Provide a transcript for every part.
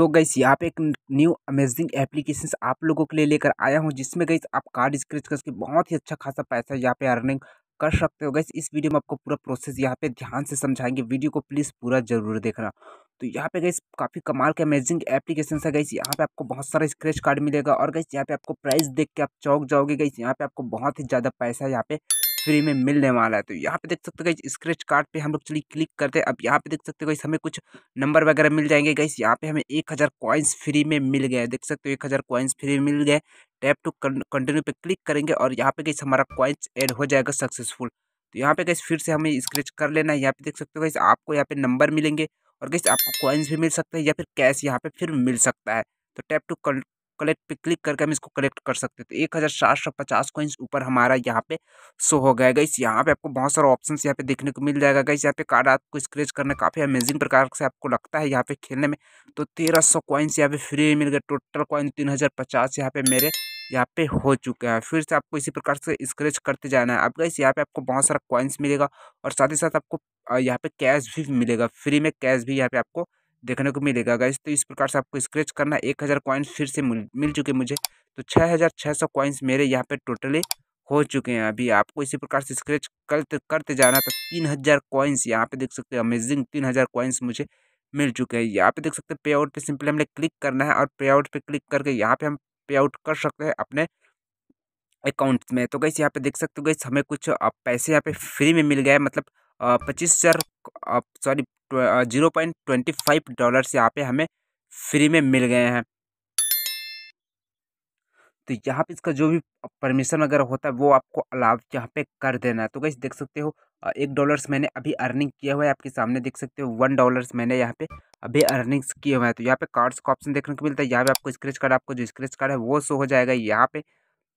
सो गई यहाँ पे एक न्यू अमेजिंग एप्लीकेशन आप लोगों के लिए लेकर आया हूँ जिसमें गई आप कार्ड स्क्रेच करके बहुत ही अच्छा खासा पैसा यहाँ पे अर्निंग कर सकते हो गई इस वीडियो में आपको पूरा प्रोसेस यहाँ पे ध्यान से समझाएंगे वीडियो को प्लीज़ पूरा जरूर देखना तो यहाँ पे गई काफ़ी कमाल के अमेजिंग एप्लीकेशन है गई यहाँ पे आपको बहुत सारा स्क्रेच कार्ड मिलेगा और गई यहाँ पे आपको प्राइस देख के आप चौक जाओगे गई यहाँ पे आपको बहुत ही ज़्यादा पैसा यहाँ पे फ्री में मिलने वाला है तो यहाँ पे देख सकते हो गई स्क्रेच कार्ड पे हम लोग चलिए क्लिक करते हैं अब यहाँ पे देख सकते हो गई हमें कुछ नंबर वगैरह मिल जाएंगे गई यहाँ पे हमें एक हज़ार कॉइन्स फ्री में मिल गए देख सकते हो एक हज़ार कॉइन्स फ्री में मिल गए टैप टू कंटिन्यू पे क्लिक करेंगे और यहाँ पे गई हमारा कॉइन्स एड हो जाएगा सक्सेसफुल तो यहाँ पे गई फिर से हमें स्क्रेच कर लेना है यहाँ पे देख सकते हो गई आपको यहाँ पे नंबर मिलेंगे और गई आपको कॉइन्स भी मिल सकते हैं या फिर कैश यहाँ पे फिर मिल सकता है तो टैप टू कलेक्ट पे क्लिक करके हम इसको कलेक्ट कर सकते थे एक हज़ार सात सौ पचास कोइंस ऊपर हमारा यहाँ पे शो हो गया इस यहाँ पे आपको बहुत सारे ऑप्शन यहाँ पे देखने को मिल जाएगा गई यहाँ पे कार्ड आपको स्क्रेच करना काफ़ी अमेजिंग प्रकार से आपको लगता है यहाँ पे खेलने में तो तेरह सौ कोइंस यहाँ पे फ्री मिल गए टोटल कॉइन तीन हज़ार पचास यहाँ पे मेरे यहाँ पे हो चुके हैं फिर से आपको इसी प्रकार से स्क्रेच करते जाना है अब गई यहाँ पे आपको बहुत सारा कॉइन्स मिलेगा और साथ ही साथ आपको यहाँ पे कैश भी मिलेगा फ्री में कैश भी यहाँ पे आपको देखने को मिलेगा गाइस तो इस प्रकार से आपको स्क्रेच करना एक हज़ार कॉइन्स फिर से मिल, मिल चुके मुझे तो छः हज़ार छः सौ कॉइन्स मेरे यहाँ पे टोटली हो चुके हैं अभी आपको इसी प्रकार से स्क्रेच करते करते जाना तो तीन हज़ार कॉइन्स यहाँ पे देख सकते हैं अमेजिंग तीन हज़ार कॉइन्स मुझे मिल चुके हैं यहाँ पे देख सकते हैं पे आउट पर सिंपली हमने क्लिक करना है और पे आउट पर क्लिक करके यहाँ पर हम पे आउट कर सकते हैं अपने अकाउंट में तो गैस यहाँ पे देख सकते हो गैस हमें कुछ पैसे यहाँ पे फ्री में मिल गया है मतलब पच्चीस हज़ार sorry zero point twenty five से यहाँ पे हमें फ्री में मिल गए हैं तो यहाँ पे इसका जो भी परमिशन वगैरह होता है वो आपको अलाव यहाँ पे कर देना है तो कैसे देख सकते हो एक डॉलर्स मैंने अभी अर्निंग किया हुआ है आपके सामने देख सकते हो वन डॉलर्स मैंने यहाँ पे अभी अर्निंग्स किए हुए हैं तो यहाँ पे कार्ड्स का ऑप्शन देखने को मिलता है यहाँ पे आपको स्क्रेच कार्ड आपको जो स्क्रेच कार्ड है वो शो हो जाएगा यहाँ पे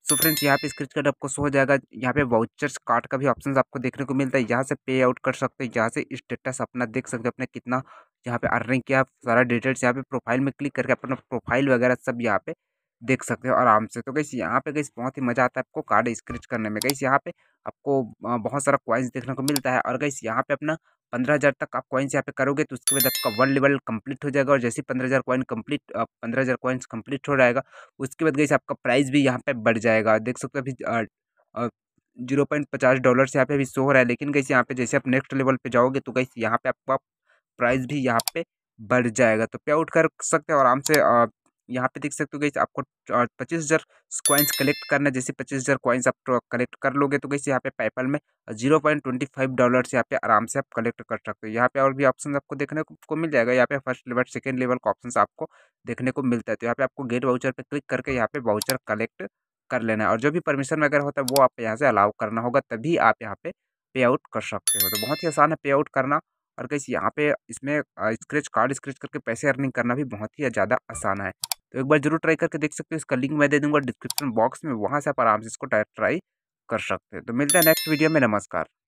सो तो फ्रेंड्स यहाँ पे स्क्रीच कार्ड आपको शो हो जाएगा यहाँ पे वाउचर्स कार्ड का भी ऑप्शन आपको देखने को मिलता है यहाँ से पे आउट कर सकते हैं यहाँ से स्टेटस अपना देख सकते हो अपने कितना यहाँ पे अर्निंग किया सारा डिटेल्स यहाँ पे प्रोफाइल में क्लिक करके अपना प्रोफाइल वगैरह सब यहाँ पे देख सकते हो आराम से तो कैसे यहाँ पे कैसे बहुत ही मज़ा आता है आपको कार्ड स्क्रिच करने में कैसे यहाँ पे आपको बहुत सारा क्वाइंस देखने को मिलता है और कैसे यहाँ पे अपना पंद्रह हज़ार तक आप कॉइन्स यहाँ पे करोगे तो उसके बाद आपका वर्ल्ड लेवल कंप्लीट हो जाएगा और जैसे पंद्रह हज़ार कॉइन कम्प्लीट पंद्रह हज़ार कॉइन्स कम्प्लीट हो जाएगा उसके बाद गई आपका प्राइस भी यहाँ पे बढ़ जाएगा देख सकते हो अभी जीरो पॉइंट पचास डॉलर से यहाँ पे अभी शो हो रहा है लेकिन गई यहाँ पे जैसे आप नेक्स्ट लेवल पर जाओगे तो गई यहाँ पर आपका प्राइस भी यहाँ पर बढ़ जाएगा तो पे आउट कर सकते हो आराम से यहाँ पे देख सकते हो गई आपको पच्चीस हज़ार कॉइन्स कलेक्ट करना है जैसे पच्चीस हज़ार कॉइन्स आप कलेक्ट कर लोगे तो गई यहाँ पे पेपल में जीरो पॉइंट ट्वेंटी फाइव से यहाँ पे आराम से आप कलेक्ट कर सकते हो यहाँ पे और भी ऑप्शन आपको देखने को मिल जाएगा यहाँ पे फर्स्ट लेवल सेकेंड लेवल का ऑप्शन आपको देखने को मिलता है तो यहाँ पे आपको गेट वाउचर पर क्लिक करके यहाँ पे वाउचर कलेक्ट कर लेना है और जो भी परमिशन वगैरह होता है वो आप यहाँ से अलाउ करना होगा तभी आप यहाँ पे पे आउट कर सकते हो तो बहुत ही आसान है पे आउट करना और कैसे यहाँ पे इसमें स्क्रेच कार्ड स्क्रेच करके पैसे अर्निंग करना भी बहुत ही ज़्यादा आसान है तो एक बार जरूर ट्राई करके देख सकते हो इसका लिंक मैं दे दूंगा डिस्क्रिप्शन बॉक्स में वहाँ से आप आराम से इसको ट्राई कर सकते हैं तो मिलते हैं नेक्स्ट वीडियो में नमस्कार